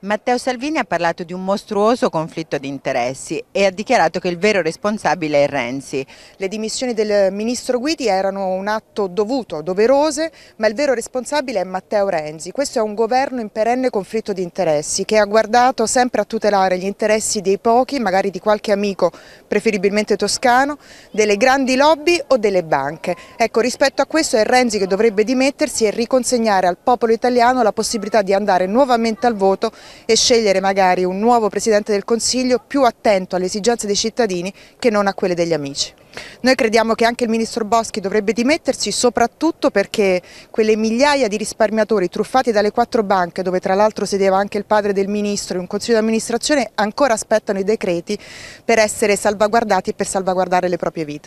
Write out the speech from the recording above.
Matteo Salvini ha parlato di un mostruoso conflitto di interessi e ha dichiarato che il vero responsabile è Renzi. Le dimissioni del ministro Guidi erano un atto dovuto, doverose, ma il vero responsabile è Matteo Renzi. Questo è un governo in perenne conflitto di interessi che ha guardato sempre a tutelare gli interessi dei pochi, magari di qualche amico, preferibilmente toscano, delle grandi lobby o delle banche. Ecco, rispetto a questo è Renzi che dovrebbe dimettersi e riconsegnare al popolo italiano la possibilità di andare nuovamente al voto e scegliere magari un nuovo Presidente del Consiglio più attento alle esigenze dei cittadini che non a quelle degli amici. Noi crediamo che anche il Ministro Boschi dovrebbe dimettersi soprattutto perché quelle migliaia di risparmiatori truffati dalle quattro banche dove tra l'altro sedeva anche il padre del Ministro in un Consiglio di amministrazione ancora aspettano i decreti per essere salvaguardati e per salvaguardare le proprie vite.